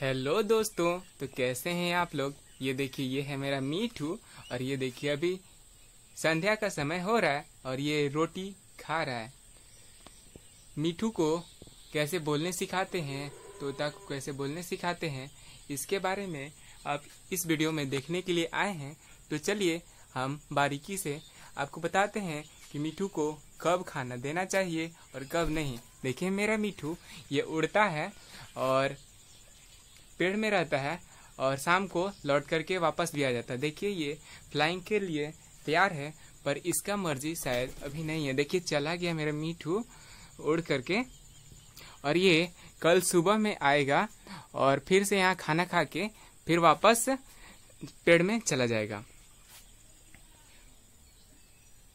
hello दोस्तों तो कैसे हैं आप लोग ये देखिए ये है मेरा मीठू और ये देखिए अभी संध्या का समय हो रहा है और ये रोटी खा रहा है मीठू को कैसे बोलने सिखाते हैं तोता को कैसे बोलने सिखाते हैं इसके बारे में आप इस वीडियो में देखने के लिए आए हैं तो चलिए हम बारीकी से आपको बताते हैं कि मीठू को कब खाना देना चाहिए और कब नहीं देखिए मेरा मीठू ये उड़ता है और पेड़ में रहता है और शाम को लौट करके वापस भी आ जाता है देखिए ये फ्लाइंग के लिए तैयार है पर इसका मर्जी शायद अभी नहीं है देखिए चला गया मेरा मीठू उड़ करके और ये कल सुबह में आएगा और फिर से यहाँ खाना खा के फिर वापस पेड़ में चला जाएगा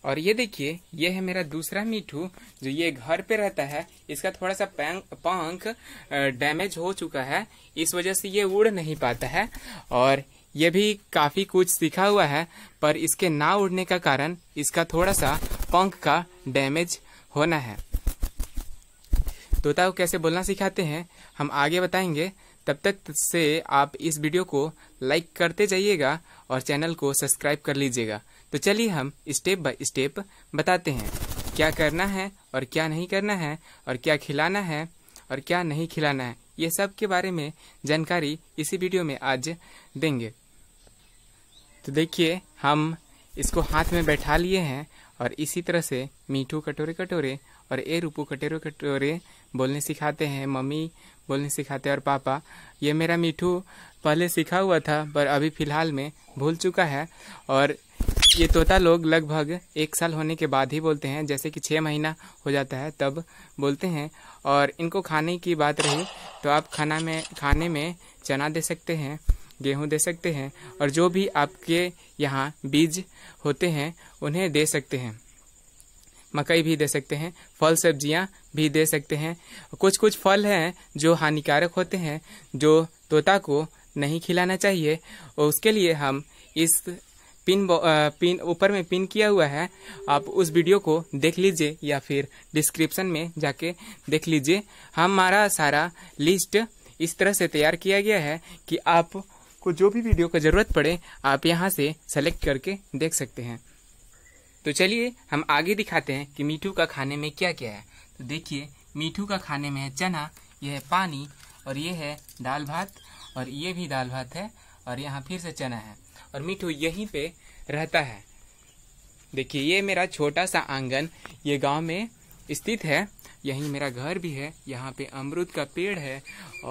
और ये देखिए ये है मेरा दूसरा मीठू जो ये घर पे रहता है इसका थोड़ा सा पंख डैमेज हो चुका है इस वजह से ये उड़ नहीं पाता है और ये भी काफी कुछ सीखा हुआ है पर इसके ना उड़ने का कारण इसका थोड़ा सा पंख का डैमेज होना है तोता को कैसे बोलना सिखाते हैं हम आगे बताएंगे तब तक से आप इस वीडियो को लाइक करते जाइएगा और चैनल को सब्सक्राइब कर लीजिएगा तो चलिए हम स्टेप बाय स्टेप बताते हैं क्या करना है और क्या नहीं करना है और क्या खिलाना है और क्या नहीं खिलाना है ये सब के बारे में जानकारी इसी वीडियो में आज देंगे तो देखिए हम इसको हाथ में बैठा लिए हैं और इसी तरह से मीठू कटोरे कटोरे और ए रूपू कटोरे कटोरे बोलने सिखाते हैं मम्मी बोलने सिखाते हैं और पापा ये मेरा मीठू पहले सीखा हुआ था पर अभी फिलहाल में भूल चुका है और ये तोता लोग लगभग एक साल होने के बाद ही बोलते हैं जैसे कि छः महीना हो जाता है तब बोलते हैं और इनको खाने की बात रही तो आप खाना में खाने में चना दे सकते हैं गेहूं दे सकते हैं और जो भी आपके यहाँ बीज होते हैं उन्हें दे सकते हैं मकई भी दे सकते हैं फल सब्जियाँ भी दे सकते हैं कुछ कुछ फल हैं जो हानिकारक होते हैं जो तोता को नहीं खिलाना चाहिए और उसके लिए हम इस पिन पिन ऊपर में पिन किया हुआ है आप उस वीडियो को देख लीजिए या फिर डिस्क्रिप्शन में जाके देख लीजिए हमारा सारा लिस्ट इस तरह से तैयार किया गया है कि आप को जो भी वीडियो का ज़रूरत पड़े आप यहाँ से सेलेक्ट करके देख सकते हैं तो चलिए हम आगे दिखाते हैं कि मीठू का खाने में क्या क्या है तो देखिए मीठू का खाने में है चना यह है पानी और ये है दाल भात और ये भी दाल भात है और यहाँ फिर से चना है और मिठू यहीं पे रहता है देखिए ये मेरा छोटा सा आंगन ये गांव में स्थित है यहीं मेरा घर भी है यहाँ पे अमरुद का पेड़ है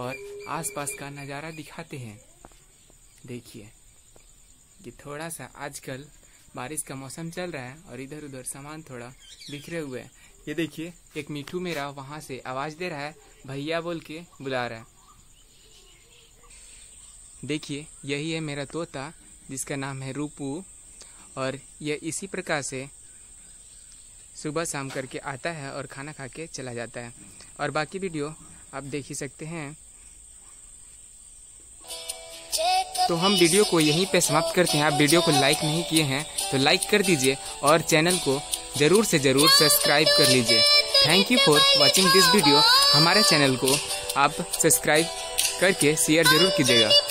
और आसपास का नज़ारा दिखाते हैं देखिए ये थोड़ा सा आजकल बारिश का मौसम चल रहा है और इधर उधर सामान थोड़ा बिखरे हुए हैं ये देखिए एक मिठू मेरा वहाँ से आवाज़ दे रहा है भैया बोल के बुला रहा है देखिए यही है मेरा तोता जिसका नाम है रूपू और यह इसी प्रकार से सुबह शाम करके आता है और खाना खा के चला जाता है और बाकी वीडियो आप देख ही सकते हैं तो हम वीडियो को यहीं पे समाप्त करते हैं आप वीडियो को लाइक नहीं किए हैं तो लाइक कर दीजिए और चैनल को ज़रूर से ज़रूर सब्सक्राइब कर लीजिए thank you for watching this video हमारे चैनल को आप सब्सक्राइब करके शेयर ज़रूर कीजिएगा